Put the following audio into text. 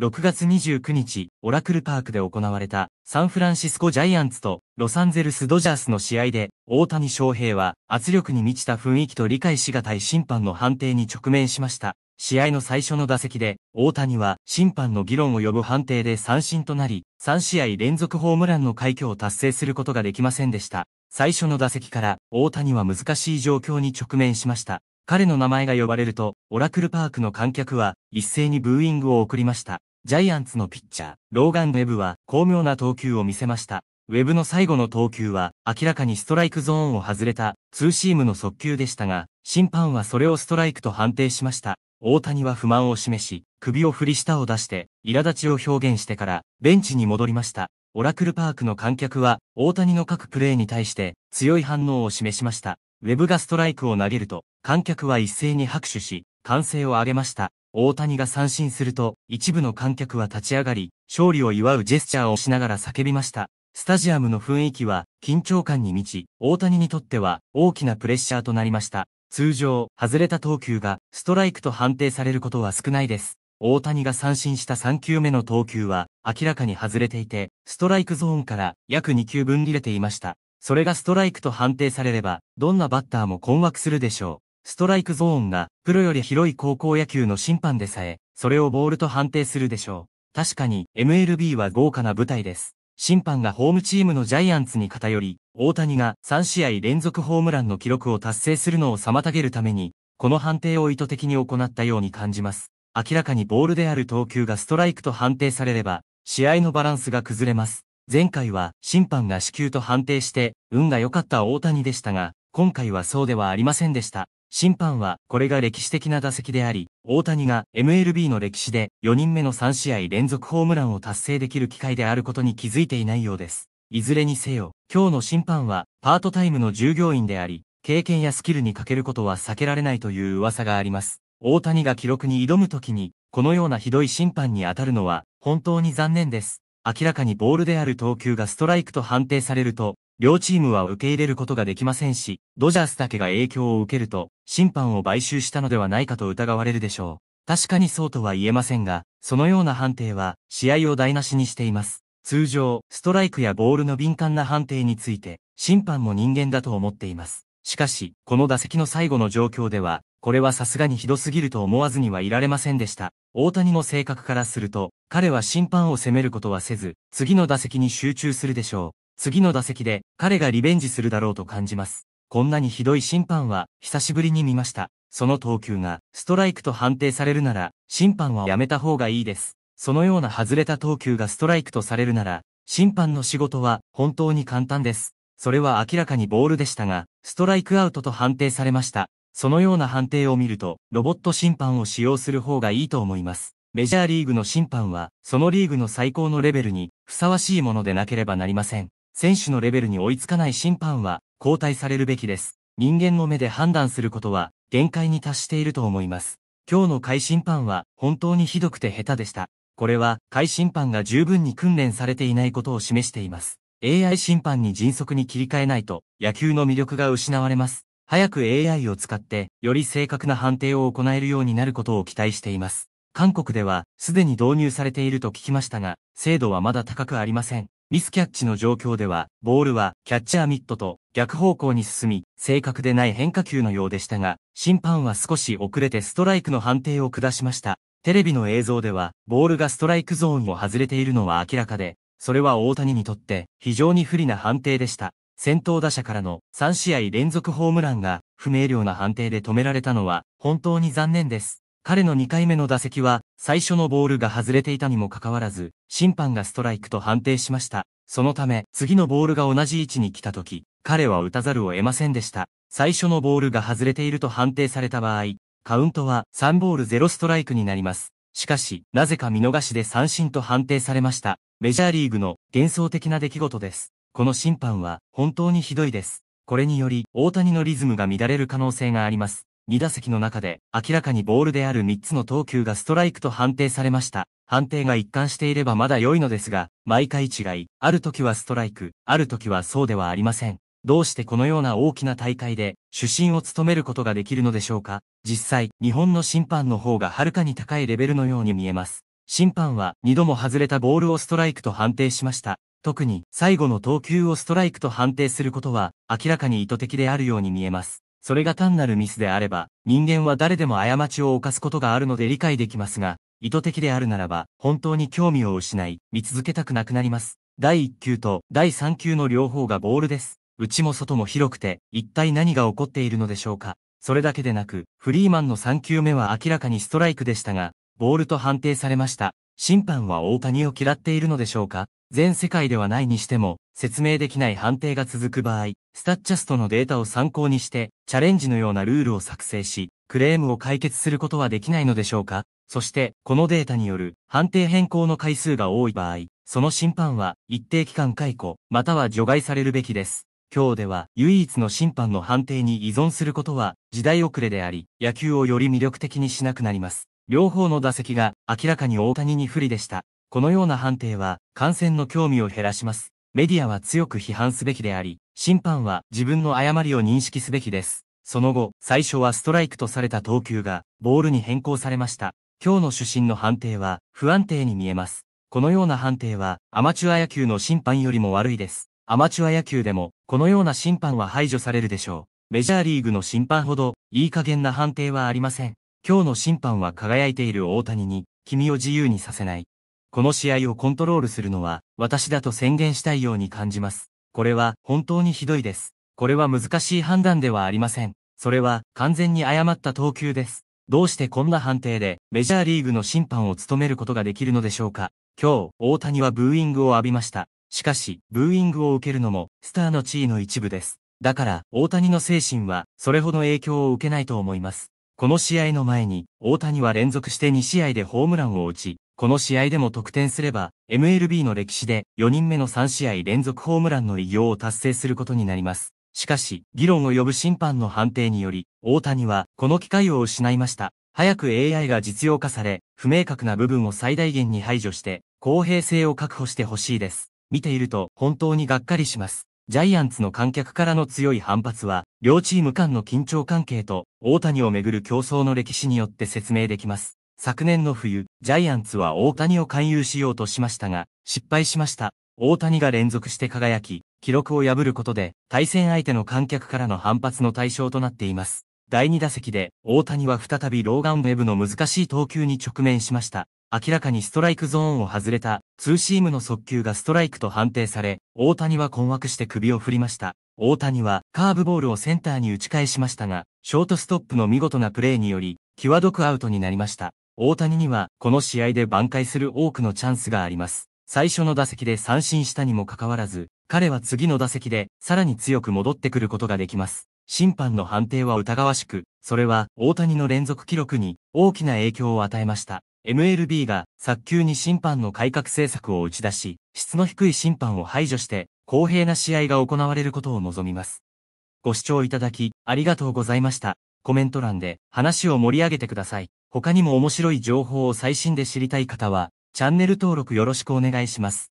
6月29日、オラクルパークで行われたサンフランシスコジャイアンツとロサンゼルスドジャースの試合で、大谷翔平は圧力に満ちた雰囲気と理解しがたい審判の判定に直面しました。試合の最初の打席で、大谷は審判の議論を呼ぶ判定で三振となり、3試合連続ホームランの快挙を達成することができませんでした。最初の打席から、大谷は難しい状況に直面しました。彼の名前が呼ばれると、オラクルパークの観客は一斉にブーイングを送りました。ジャイアンツのピッチャー、ローガン・ウェブは巧妙な投球を見せました。ウェブの最後の投球は明らかにストライクゾーンを外れたツーシームの速球でしたが、審判はそれをストライクと判定しました。大谷は不満を示し、首を振り下を出して、苛立ちを表現してから、ベンチに戻りました。オラクルパークの観客は、大谷の各プレーに対して、強い反応を示しました。ウェブがストライクを投げると、観客は一斉に拍手し、歓声を上げました。大谷が三振すると、一部の観客は立ち上がり、勝利を祝うジェスチャーをしながら叫びました。スタジアムの雰囲気は緊張感に満ち、大谷にとっては大きなプレッシャーとなりました。通常、外れた投球がストライクと判定されることは少ないです。大谷が三振した3球目の投球は明らかに外れていて、ストライクゾーンから約2球分離れていました。それがストライクと判定されれば、どんなバッターも困惑するでしょう。ストライクゾーンが、プロより広い高校野球の審判でさえ、それをボールと判定するでしょう。確かに、MLB は豪華な舞台です。審判がホームチームのジャイアンツに偏り、大谷が3試合連続ホームランの記録を達成するのを妨げるために、この判定を意図的に行ったように感じます。明らかにボールである投球がストライクと判定されれば、試合のバランスが崩れます。前回は審判が死球と判定して運が良かった大谷でしたが、今回はそうではありませんでした。審判はこれが歴史的な打席であり、大谷が MLB の歴史で4人目の3試合連続ホームランを達成できる機会であることに気づいていないようです。いずれにせよ、今日の審判はパートタイムの従業員であり、経験やスキルに欠けることは避けられないという噂があります。大谷が記録に挑むときに、このようなひどい審判に当たるのは本当に残念です。明らかにボールである投球がストライクと判定されると、両チームは受け入れることができませんし、ドジャースだけが影響を受けると、審判を買収したのではないかと疑われるでしょう。確かにそうとは言えませんが、そのような判定は、試合を台無しにしています。通常、ストライクやボールの敏感な判定について、審判も人間だと思っています。しかし、この打席の最後の状況では、これはさすがにひどすぎると思わずにはいられませんでした。大谷の性格からすると、彼は審判を責めることはせず、次の打席に集中するでしょう。次の打席で、彼がリベンジするだろうと感じます。こんなにひどい審判は、久しぶりに見ました。その投球が、ストライクと判定されるなら、審判はやめた方がいいです。そのような外れた投球がストライクとされるなら、審判の仕事は本当に簡単です。それは明らかにボールでしたが、ストライクアウトと判定されました。そのような判定を見ると、ロボット審判を使用する方がいいと思います。メジャーリーグの審判は、そのリーグの最高のレベルに、ふさわしいものでなければなりません。選手のレベルに追いつかない審判は、交代されるべきです。人間の目で判断することは、限界に達していると思います。今日の会審判は、本当にひどくて下手でした。これは、会審判が十分に訓練されていないことを示しています。AI 審判に迅速に切り替えないと、野球の魅力が失われます。早く AI を使ってより正確な判定を行えるようになることを期待しています。韓国ではすでに導入されていると聞きましたが、精度はまだ高くありません。ミスキャッチの状況では、ボールはキャッチャーミットと逆方向に進み、正確でない変化球のようでしたが、審判は少し遅れてストライクの判定を下しました。テレビの映像では、ボールがストライクゾーンを外れているのは明らかで、それは大谷にとって非常に不利な判定でした。先頭打者からの3試合連続ホームランが不明瞭な判定で止められたのは本当に残念です。彼の2回目の打席は最初のボールが外れていたにもかかわらず審判がストライクと判定しました。そのため次のボールが同じ位置に来た時、彼は打たざるを得ませんでした。最初のボールが外れていると判定された場合、カウントは3ボール0ストライクになります。しかし、なぜか見逃しで三振と判定されました。メジャーリーグの幻想的な出来事です。この審判は本当にひどいです。これにより、大谷のリズムが乱れる可能性があります。2打席の中で、明らかにボールである3つの投球がストライクと判定されました。判定が一貫していればまだ良いのですが、毎回違い、ある時はストライク、ある時はそうではありません。どうしてこのような大きな大会で主審を務めることができるのでしょうか実際、日本の審判の方がはるかに高いレベルのように見えます。審判は2度も外れたボールをストライクと判定しました。特に最後の投球をストライクと判定することは明らかに意図的であるように見えます。それが単なるミスであれば、人間は誰でも過ちを犯すことがあるので理解できますが、意図的であるならば、本当に興味を失い、見続けたくなくなります。第1球と第3球の両方がボールです。内も外も広くて、一体何が起こっているのでしょうか。それだけでなく、フリーマンの3球目は明らかにストライクでしたが、ボールと判定されました。審判は大谷を嫌っているのでしょうか全世界ではないにしても、説明できない判定が続く場合、スタッチャストのデータを参考にして、チャレンジのようなルールを作成し、クレームを解決することはできないのでしょうかそして、このデータによる判定変更の回数が多い場合、その審判は一定期間解雇、または除外されるべきです。今日では唯一の審判の判定に依存することは時代遅れであり、野球をより魅力的にしなくなります。両方の打席が明らかに大谷に不利でした。このような判定は感染の興味を減らします。メディアは強く批判すべきであり、審判は自分の誤りを認識すべきです。その後、最初はストライクとされた投球が、ボールに変更されました。今日の主審の判定は、不安定に見えます。このような判定は、アマチュア野球の審判よりも悪いです。アマチュア野球でも、このような審判は排除されるでしょう。メジャーリーグの審判ほど、いい加減な判定はありません。今日の審判は輝いている大谷に、君を自由にさせない。この試合をコントロールするのは、私だと宣言したいように感じます。これは、本当にひどいです。これは難しい判断ではありません。それは、完全に誤った投球です。どうしてこんな判定で、メジャーリーグの審判を務めることができるのでしょうか。今日、大谷はブーイングを浴びました。しかし、ブーイングを受けるのも、スターの地位の一部です。だから、大谷の精神は、それほど影響を受けないと思います。この試合の前に、大谷は連続して2試合でホームランを打ち、この試合でも得点すれば、MLB の歴史で4人目の3試合連続ホームランの偉業を達成することになります。しかし、議論を呼ぶ審判の判定により、大谷はこの機会を失いました。早く AI が実用化され、不明確な部分を最大限に排除して、公平性を確保してほしいです。見ていると本当にがっかりします。ジャイアンツの観客からの強い反発は、両チーム間の緊張関係と、大谷をめぐる競争の歴史によって説明できます。昨年の冬、ジャイアンツは大谷を勧誘しようとしましたが、失敗しました。大谷が連続して輝き、記録を破ることで、対戦相手の観客からの反発の対象となっています。第2打席で、大谷は再びローガンウェブの難しい投球に直面しました。明らかにストライクゾーンを外れた、ツーシームの速球がストライクと判定され、大谷は困惑して首を振りました。大谷はカーブボールをセンターに打ち返しましたが、ショートストップの見事なプレーにより、際どくアウトになりました。大谷には、この試合で挽回する多くのチャンスがあります。最初の打席で三振したにもかかわらず、彼は次の打席で、さらに強く戻ってくることができます。審判の判定は疑わしく、それは大谷の連続記録に大きな影響を与えました。MLB が早急に審判の改革政策を打ち出し、質の低い審判を排除して、公平な試合が行われることを望みます。ご視聴いただき、ありがとうございました。コメント欄で話を盛り上げてください。他にも面白い情報を最新で知りたい方は、チャンネル登録よろしくお願いします。